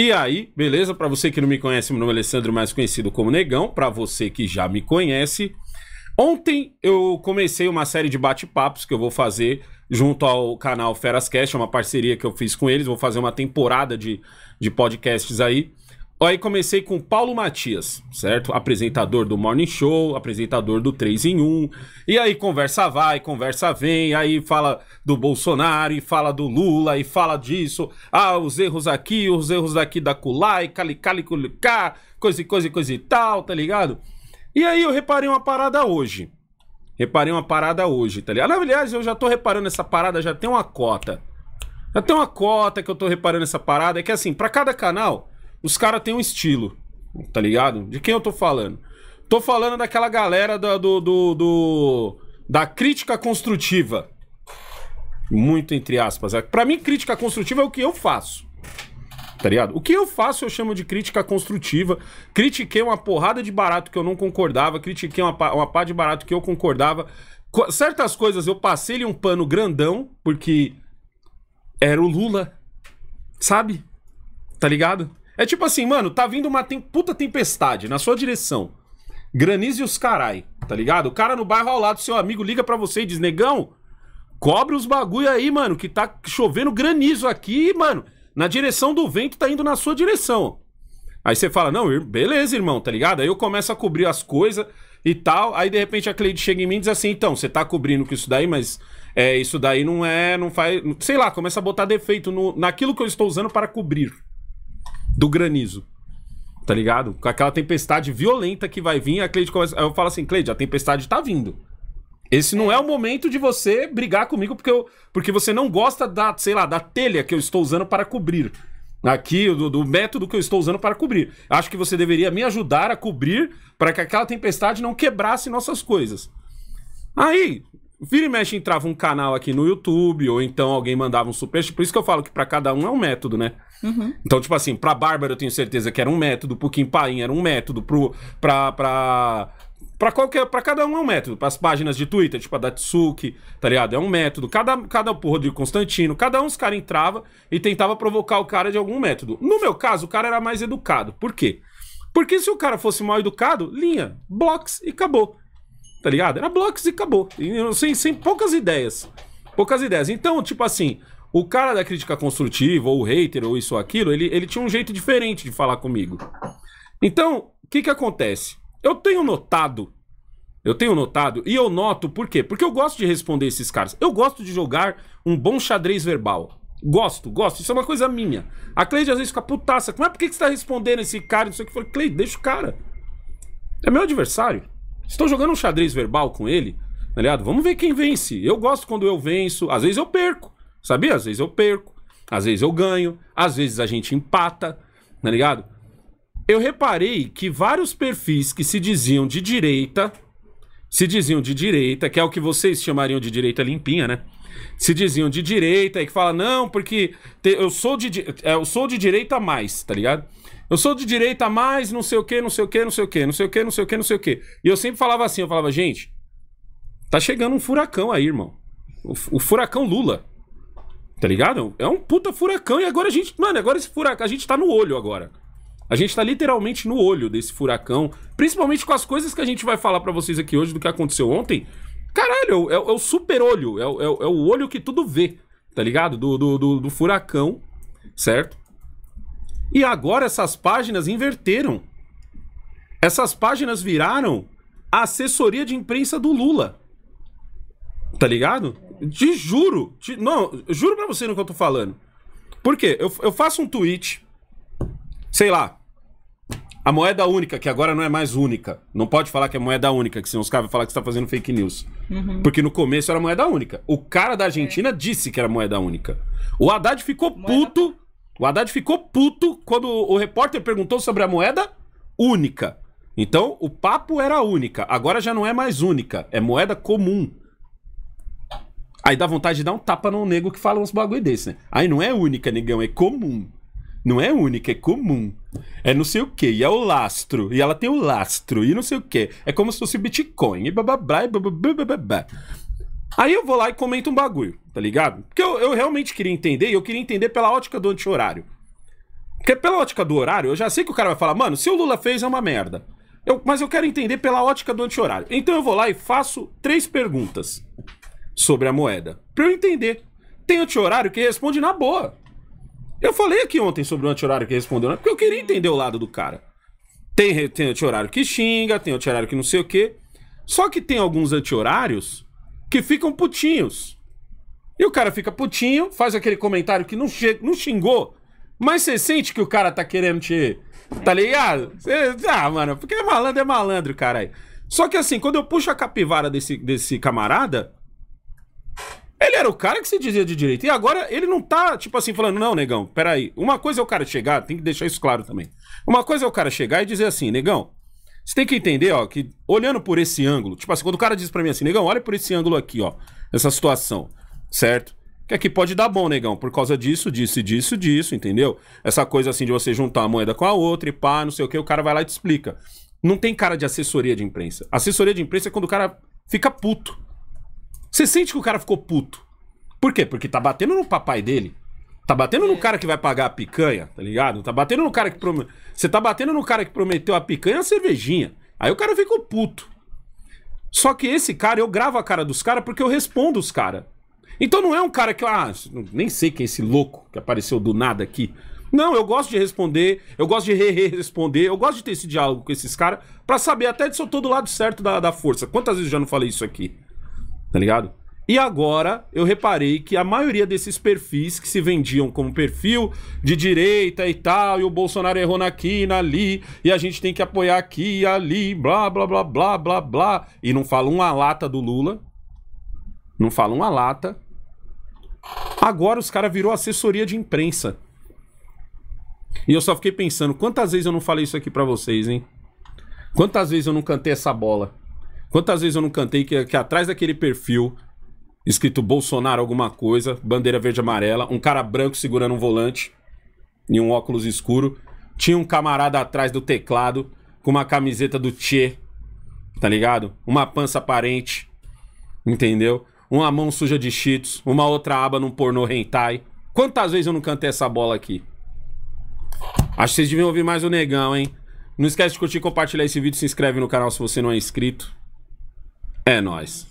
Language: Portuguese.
E aí, beleza? Para você que não me conhece, meu nome é Alessandro, mais conhecido como Negão. Para você que já me conhece, ontem eu comecei uma série de bate-papos que eu vou fazer junto ao canal Feras Cast, é uma parceria que eu fiz com eles. Vou fazer uma temporada de, de podcasts aí. Aí comecei com Paulo Matias, certo? Apresentador do Morning Show, apresentador do 3 em 1. E aí conversa vai, conversa vem, aí fala do Bolsonaro, e fala do Lula, e fala disso. Ah, os erros aqui, os erros daqui da Kulai, calicali, culicá, coisa e coisa e coisa e tal, tá ligado? E aí eu reparei uma parada hoje. Reparei uma parada hoje, tá ligado? Ah, aliás, eu já tô reparando essa parada, já tem uma cota. Já tem uma cota que eu tô reparando essa parada, é que assim, para cada canal os caras têm um estilo, tá ligado? De quem eu tô falando? Tô falando daquela galera da, do, do, do da crítica construtiva. Muito entre aspas. É, Para mim, crítica construtiva é o que eu faço. Tá ligado? O que eu faço eu chamo de crítica construtiva. Critiquei uma porrada de barato que eu não concordava, critiquei uma, uma pá de barato que eu concordava. Certas coisas eu passei-lhe um pano grandão, porque era o Lula, sabe? Tá ligado? É tipo assim, mano, tá vindo uma tem... puta tempestade na sua direção. Granizo os carai, tá ligado? O cara no bairro ao lado, seu amigo, liga para você e diz, negão, cobre os bagulho aí, mano, que tá chovendo granizo aqui, mano. Na direção do vento tá indo na sua direção. Aí você fala, não, beleza, irmão, tá ligado? Aí eu começo a cobrir as coisas e tal. Aí de repente a Cleide chega em mim e diz assim: então, você tá cobrindo com isso daí, mas é, isso daí não é, não faz. Sei lá, começa a botar defeito no, naquilo que eu estou usando para cobrir do granizo. Tá ligado? Com aquela tempestade violenta que vai vir, a Cleide começa. Aí eu falo assim, Cleide, a tempestade tá vindo. Esse não é. é o momento de você brigar comigo porque, eu, porque você não gosta da, sei lá, da telha que eu estou usando para cobrir. Aqui, do, do método que eu estou usando para cobrir. Acho que você deveria me ajudar a cobrir para que aquela tempestade não quebrasse nossas coisas. Aí, Vira e mexe entrava um canal aqui no YouTube, ou então alguém mandava um superchat. Por isso que eu falo que para cada um é um método, né? Uhum. Então, tipo assim, pra Bárbara eu tenho certeza que era um método, pro Kim Paim era um método, pro, pra, pra, Pra, qualquer, pra cada um é um método. As páginas de Twitter, tipo a Datsuki, tá ligado? É um método. Cada, cada porra de Constantino, cada um os caras entrava e tentava provocar o cara de algum método. No meu caso, o cara era mais educado. Por quê? Porque se o cara fosse mal educado, linha, blocos e acabou tá ligado? Era blocos e acabou. E, sem, sem poucas ideias. Poucas ideias. Então, tipo assim, o cara da crítica construtiva, ou o hater, ou isso ou aquilo, ele, ele tinha um jeito diferente de falar comigo. Então, o que que acontece? Eu tenho notado, eu tenho notado, e eu noto por quê? Porque eu gosto de responder esses caras. Eu gosto de jogar um bom xadrez verbal. Gosto, gosto. Isso é uma coisa minha. A Cleide às vezes fica putaça. Mas por que, que você tá respondendo esse cara? Não sei o que. foi Cleide, deixa o cara. É meu adversário. Estou jogando um xadrez verbal com ele, tá ligado? Vamos ver quem vence. Eu gosto quando eu venço. Às vezes eu perco, sabia? Às vezes eu perco. Às vezes eu ganho. Às vezes a gente empata, tá ligado? Eu reparei que vários perfis que se diziam de direita, se diziam de direita, que é o que vocês chamariam de direita limpinha, né? Se diziam de direita e que fala, não, porque te, eu sou de é, eu sou de direita mais, tá ligado? Eu sou de direita, mais não sei o que, não sei o que, não sei o que, não sei o que, não sei o que, não sei o que. E eu sempre falava assim, eu falava, gente, tá chegando um furacão aí, irmão. O, o, furacão Lula. Tá ligado? É um puta furacão e agora a gente, mano, agora esse furacão, a gente tá no olho agora. A gente tá literalmente no olho desse furacão, principalmente com as coisas que a gente vai falar para vocês aqui hoje do que aconteceu ontem. Caralho, é, é, o super olho, é, é, é, o olho que tudo vê, tá ligado? do, do, do, do furacão, certo? E agora essas páginas inverteram. Essas páginas viraram a assessoria de imprensa do Lula. Tá ligado? Te juro. Te, não, juro pra você no que eu tô falando. Por quê? Eu, eu faço um tweet, sei lá, a moeda única, que agora não é mais única. Não pode falar que é moeda única, que senão os caras vão falar que você tá fazendo fake news. Uhum. Porque no começo era moeda única. O cara da é. Argentina é. disse que era moeda única. O Haddad ficou moeda... puto o Haddad ficou puto quando o repórter perguntou sobre a moeda única. Então, o papo era única, agora já não é mais única, é moeda comum. Aí dá vontade de dar um tapa no nego que fala uns bagulho desse, né? Aí não é única, negão, é comum. Não é única, é comum. É não sei o quê. e é o lastro, e ela tem o lastro, e não sei o quê. É como se fosse Bitcoin, e bababá, e bababá, Aí eu vou lá e comento um bagulho, tá ligado? Porque eu, eu realmente queria entender, e eu queria entender pela ótica do anti-horário. Porque pela ótica do horário, eu já sei que o cara vai falar, mano, se o Lula fez é uma merda. Eu, mas eu quero entender pela ótica do anti-horário. Então eu vou lá e faço três perguntas sobre a moeda. Pra eu entender. Tem anti-horário que responde na boa. Eu falei aqui ontem sobre o anti-horário que respondeu, né? porque eu queria entender o lado do cara. Tem, tem anti-horário que xinga, tem anti-horário que não sei o quê. Só que tem alguns anti-horários que ficam putinhos. E o cara fica putinho, faz aquele comentário que não, não xingou, mas você sente que o cara tá querendo te. Tá ligado? Cê, ah, mano, porque é malandro é malandro, caralho. Só que assim, quando eu puxo a capivara desse, desse camarada, ele era o cara que se dizia de direito. E agora ele não tá, tipo assim, falando, não, negão, peraí. Uma coisa é o cara chegar, tem que deixar isso claro também. Uma coisa é o cara chegar e dizer assim, negão, você tem que entender, ó, que olhando por esse ângulo, tipo assim, quando o cara diz para mim assim, negão, olha por esse ângulo aqui, ó, essa situação, certo? Que aqui pode dar bom, negão, por causa disso, disso, disso, disso, entendeu? Essa coisa assim de você juntar a moeda com a outra e pá, não sei o que, o cara vai lá e te explica. Não tem cara de assessoria de imprensa. Assessoria de imprensa é quando o cara fica puto. Você sente que o cara ficou puto. Por quê? Porque tá batendo no papai dele. Tá batendo no é. cara que vai pagar a picanha, tá ligado? Tá batendo no cara que prometeu. Você tá batendo no cara que prometeu a picanha e a cervejinha. Aí o cara o puto. Só que esse cara, eu gravo a cara dos caras porque eu respondo os caras. Então não é um cara que, ah, nem sei quem é esse louco que apareceu do nada aqui. Não, eu gosto de responder, eu gosto de re -re responder, eu gosto de ter esse diálogo com esses caras para saber até se eu tô do lado certo da, da força. Quantas vezes eu já não falei isso aqui? Tá ligado? E agora eu reparei que a maioria desses perfis que se vendiam como perfil de direita e tal, e o Bolsonaro errou naqui, ali, e a gente tem que apoiar aqui e ali, blá, blá, blá, blá, blá, blá. E não fala uma lata do Lula. Não fala uma lata. Agora os caras virou assessoria de imprensa. E eu só fiquei pensando, quantas vezes eu não falei isso aqui para vocês, hein? Quantas vezes eu não cantei essa bola? Quantas vezes eu não cantei que, que atrás daquele perfil escrito Bolsonaro alguma coisa, bandeira verde e amarela, um cara branco segurando um volante e um óculos escuro. Tinha um camarada atrás do teclado com uma camiseta do Tchê, tá ligado? Uma pança aparente, entendeu? Uma mão suja de cheetos, uma outra aba num pornô hentai. Quantas vezes eu não cantei essa bola aqui? Acho que vocês deviam ouvir mais o Negão, hein? Não esquece de curtir, compartilhar esse vídeo, se inscreve no canal se você não é inscrito. É nóis.